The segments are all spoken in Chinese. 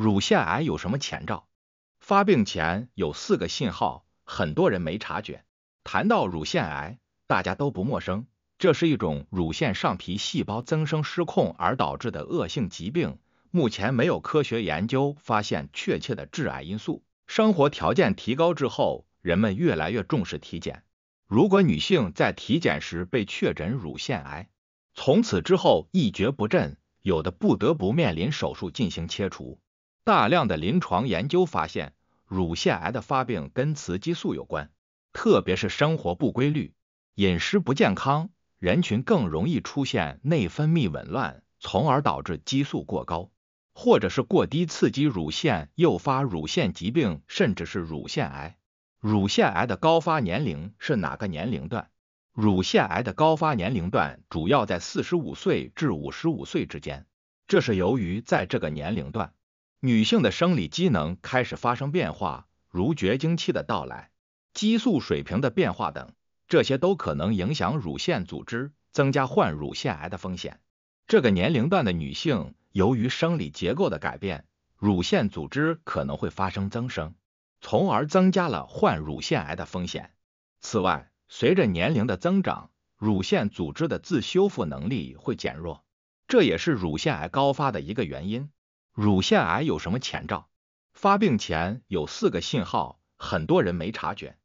乳腺癌有什么前兆？发病前有四个信号，很多人没察觉。谈到乳腺癌，大家都不陌生。这是一种乳腺上皮细胞增生失控而导致的恶性疾病。目前没有科学研究发现确切的致癌因素。生活条件提高之后，人们越来越重视体检。如果女性在体检时被确诊乳腺癌，从此之后一蹶不振，有的不得不面临手术进行切除。大量的临床研究发现，乳腺癌的发病跟雌激素有关，特别是生活不规律、饮食不健康人群更容易出现内分泌紊乱，从而导致激素过高，或者是过低，刺激乳腺诱发乳腺疾病，甚至是乳腺癌。乳腺癌的高发年龄是哪个年龄段？乳腺癌的高发年龄段主要在四十五岁至五十五岁之间，这是由于在这个年龄段。女性的生理机能开始发生变化，如绝经期的到来、激素水平的变化等，这些都可能影响乳腺组织，增加患乳腺癌的风险。这个年龄段的女性由于生理结构的改变，乳腺组织可能会发生增生，从而增加了患乳腺癌的风险。此外，随着年龄的增长，乳腺组织的自修复能力会减弱，这也是乳腺癌高发的一个原因。乳腺癌有什么前兆？发病前有四个信号，很多人没察觉。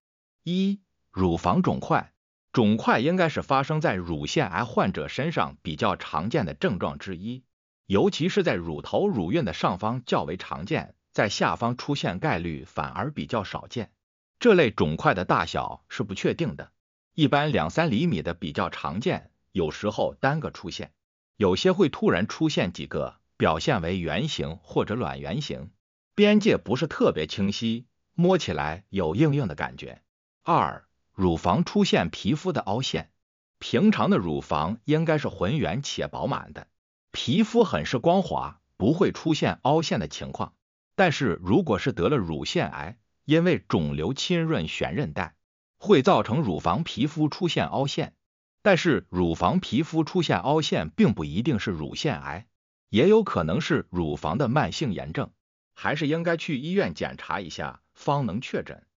一、乳房肿块，肿块应该是发生在乳腺癌患者身上比较常见的症状之一，尤其是在乳头乳晕的上方较为常见，在下方出现概率反而比较少见。这类肿块的大小是不确定的，一般两三厘米的比较常见，有时候单个出现，有些会突然出现几个。表现为圆形或者卵圆形，边界不是特别清晰，摸起来有硬硬的感觉。二，乳房出现皮肤的凹陷，平常的乳房应该是浑圆且饱满的，皮肤很是光滑，不会出现凹陷的情况。但是如果是得了乳腺癌，因为肿瘤侵润悬韧带，会造成乳房皮肤出现凹陷。但是乳房皮肤出现凹陷并不一定是乳腺癌。也有可能是乳房的慢性炎症，还是应该去医院检查一下，方能确诊。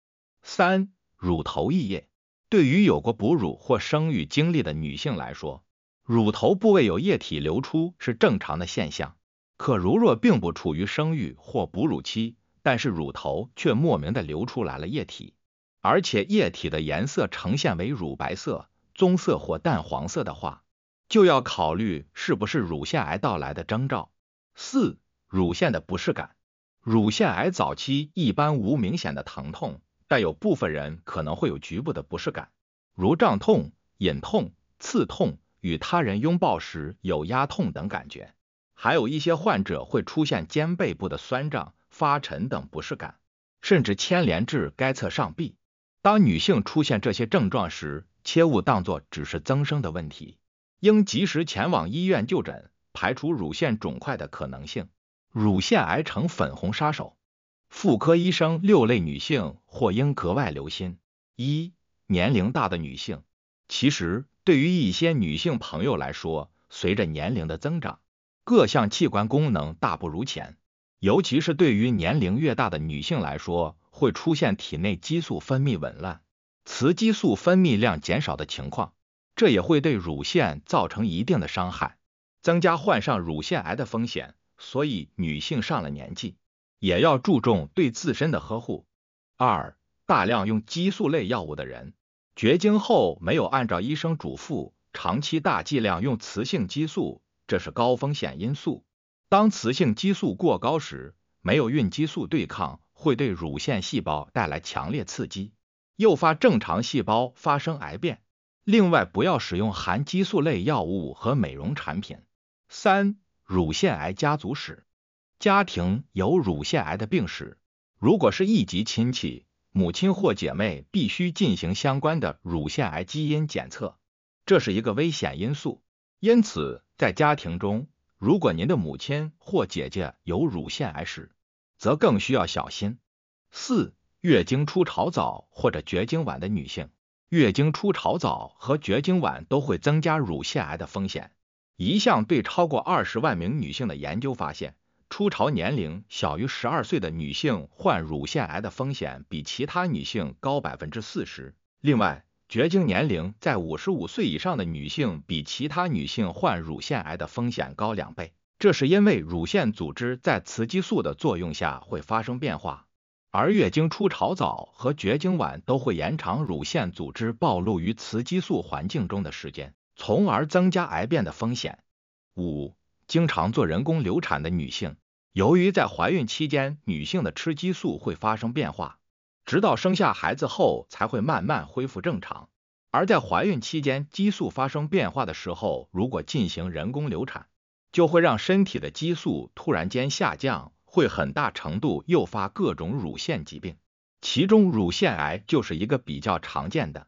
三、乳头溢液，对于有过哺乳或生育经历的女性来说，乳头部位有液体流出是正常的现象。可如若并不处于生育或哺乳期，但是乳头却莫名的流出来了液体，而且液体的颜色呈现为乳白色、棕色或淡黄色的话。就要考虑是不是乳腺癌到来的征兆。四、乳腺的不适感，乳腺癌早期一般无明显的疼痛，但有部分人可能会有局部的不适感，如胀痛、隐痛、刺痛，与他人拥抱时有压痛等感觉。还有一些患者会出现肩背部的酸胀、发沉等不适感，甚至牵连至该侧上臂。当女性出现这些症状时，切勿当作只是增生的问题。应及时前往医院就诊，排除乳腺肿块的可能性。乳腺癌成粉红杀手，妇科医生六类女性或应格外留心。一、年龄大的女性，其实对于一些女性朋友来说，随着年龄的增长，各项器官功能大不如前，尤其是对于年龄越大的女性来说，会出现体内激素分泌紊乱、雌激素分泌量减少的情况。这也会对乳腺造成一定的伤害，增加患上乳腺癌的风险。所以，女性上了年纪也要注重对自身的呵护。二、大量用激素类药物的人，绝经后没有按照医生嘱咐长期大剂量用雌性激素，这是高风险因素。当雌性激素过高时，没有孕激素对抗，会对乳腺细胞带来强烈刺激，诱发正常细胞发生癌变。另外，不要使用含激素类药物和美容产品。三、乳腺癌家族史，家庭有乳腺癌的病史，如果是一级亲戚，母亲或姐妹必须进行相关的乳腺癌基因检测，这是一个危险因素。因此，在家庭中，如果您的母亲或姐姐有乳腺癌史，则更需要小心。四、月经初潮早或者绝经晚的女性。月经初潮早和绝经晚都会增加乳腺癌的风险。一项对超过二十万名女性的研究发现，初潮年龄小于十二岁的女性患乳腺癌的风险比其他女性高百分之四十。另外，绝经年龄在五十五岁以上的女性比其他女性患乳腺癌的风险高两倍。这是因为乳腺组织在雌激素的作用下会发生变化。而月经初潮早和绝经晚都会延长乳腺组织暴露于雌激素环境中的时间，从而增加癌变的风险。五、经常做人工流产的女性，由于在怀孕期间女性的雌激素会发生变化，直到生下孩子后才会慢慢恢复正常。而在怀孕期间激素发生变化的时候，如果进行人工流产，就会让身体的激素突然间下降。会很大程度诱发各种乳腺疾病，其中乳腺癌就是一个比较常见的。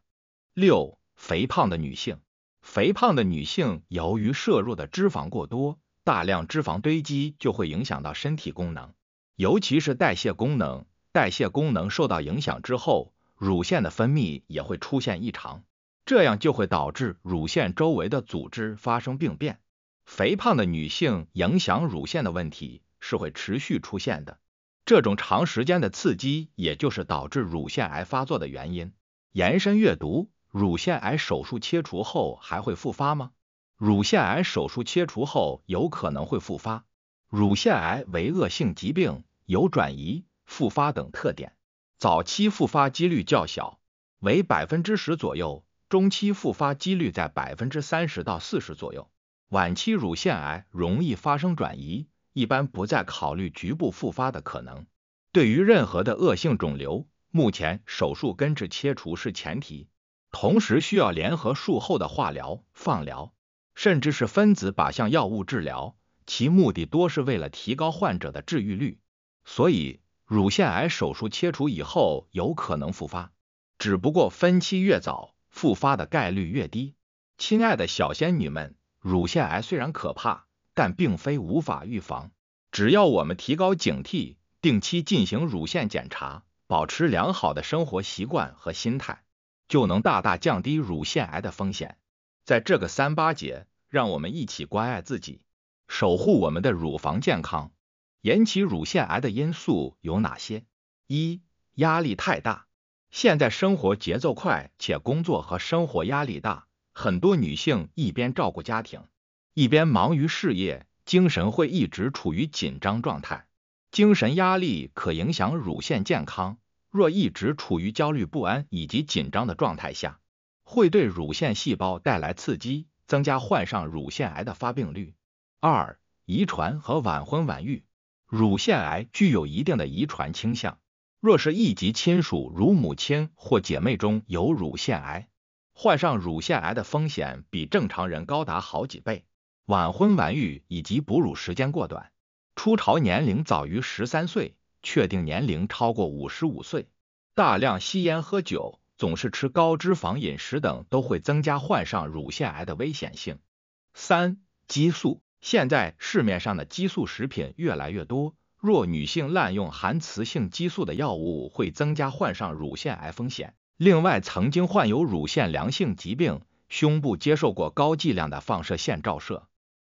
六、肥胖的女性，肥胖的女性由于摄入的脂肪过多，大量脂肪堆积就会影响到身体功能，尤其是代谢功能。代谢功能受到影响之后，乳腺的分泌也会出现异常，这样就会导致乳腺周围的组织发生病变。肥胖的女性影响乳腺的问题。是会持续出现的。这种长时间的刺激，也就是导致乳腺癌发作的原因。延伸阅读：乳腺癌手术切除后还会复发吗？乳腺癌手术切除后有可能会复发。乳腺癌为恶性疾病，有转移、复发等特点。早期复发几率较小，为百分之十左右；中期复发几率在百分之三十到四十左右；晚期乳腺癌容易发生转移。一般不再考虑局部复发的可能。对于任何的恶性肿瘤，目前手术根治切除是前提，同时需要联合术后的化疗、放疗，甚至是分子靶向药物治疗，其目的多是为了提高患者的治愈率。所以，乳腺癌手术切除以后有可能复发，只不过分期越早，复发的概率越低。亲爱的小仙女们，乳腺癌虽然可怕。但并非无法预防，只要我们提高警惕，定期进行乳腺检查，保持良好的生活习惯和心态，就能大大降低乳腺癌的风险。在这个三八节，让我们一起关爱自己，守护我们的乳房健康。引起乳腺癌的因素有哪些？一、压力太大。现在生活节奏快，且工作和生活压力大，很多女性一边照顾家庭。一边忙于事业，精神会一直处于紧张状态，精神压力可影响乳腺健康。若一直处于焦虑不安以及紧张的状态下，会对乳腺细胞带来刺激，增加患上乳腺癌的发病率。二、遗传和晚婚晚育，乳腺癌具有一定的遗传倾向。若是一级亲属如母亲或姐妹中有乳腺癌，患上乳腺癌的风险比正常人高达好几倍。晚婚晚育以及哺乳时间过短，初潮年龄早于十三岁，确定年龄超过五十五岁，大量吸烟喝酒，总是吃高脂肪饮食等，都会增加患上乳腺癌的危险性。三、激素，现在市面上的激素食品越来越多，若女性滥用含雌性激素的药物，会增加患上乳腺癌风险。另外，曾经患有乳腺良性疾病，胸部接受过高剂量的放射线照射。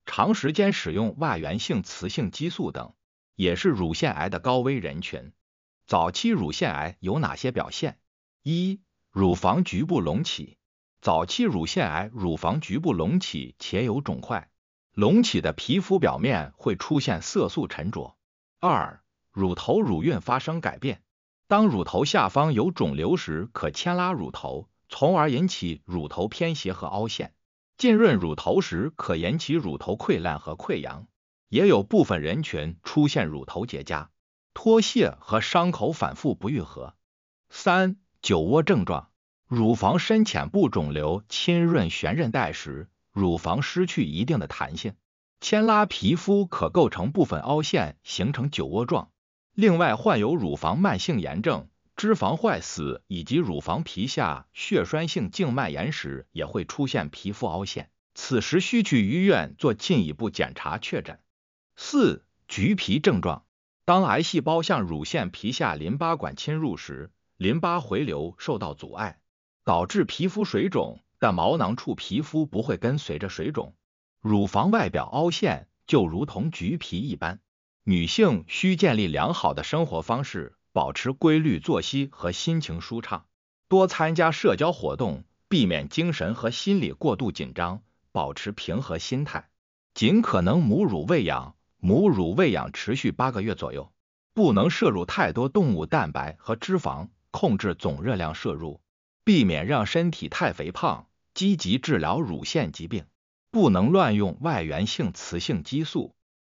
长时间使用外源性雌性激素等，也是乳腺癌的高危人群。早期乳腺癌有哪些表现？一、乳房局部隆起，早期乳腺癌乳房局部隆起且有肿块，隆起的皮肤表面会出现色素沉着。二、乳头乳晕发生改变，当乳头下方有肿瘤时，可牵拉乳头，从而引起乳头偏斜和凹陷。浸润乳头时，可引起乳头溃烂和溃疡，也有部分人群出现乳头结痂、脱屑和伤口反复不愈合。三、酒窝症状，乳房深浅部肿瘤侵润悬韧带时，乳房失去一定的弹性，牵拉皮肤可构成部分凹陷，形成酒窝状。另外，患有乳房慢性炎症。脂肪坏死以及乳房皮下血栓性静脉炎时，也会出现皮肤凹陷，此时需去医院做进一步检查确诊。四、橘皮症状，当癌细胞向乳腺皮下淋巴管侵入时，淋巴回流受到阻碍，导致皮肤水肿，但毛囊处皮肤不会跟随着水肿，乳房外表凹陷就如同橘皮一般。女性需建立良好的生活方式。保持规律作息和心情舒畅，多参加社交活动，避免精神和心理过度紧张，保持平和心态。尽可能母乳喂养，母乳喂养持续八个月左右。不能摄入太多动物蛋白和脂肪，控制总热量摄入，避免让身体太肥胖。积极治疗乳腺疾病，不能乱用外源性雌性激素。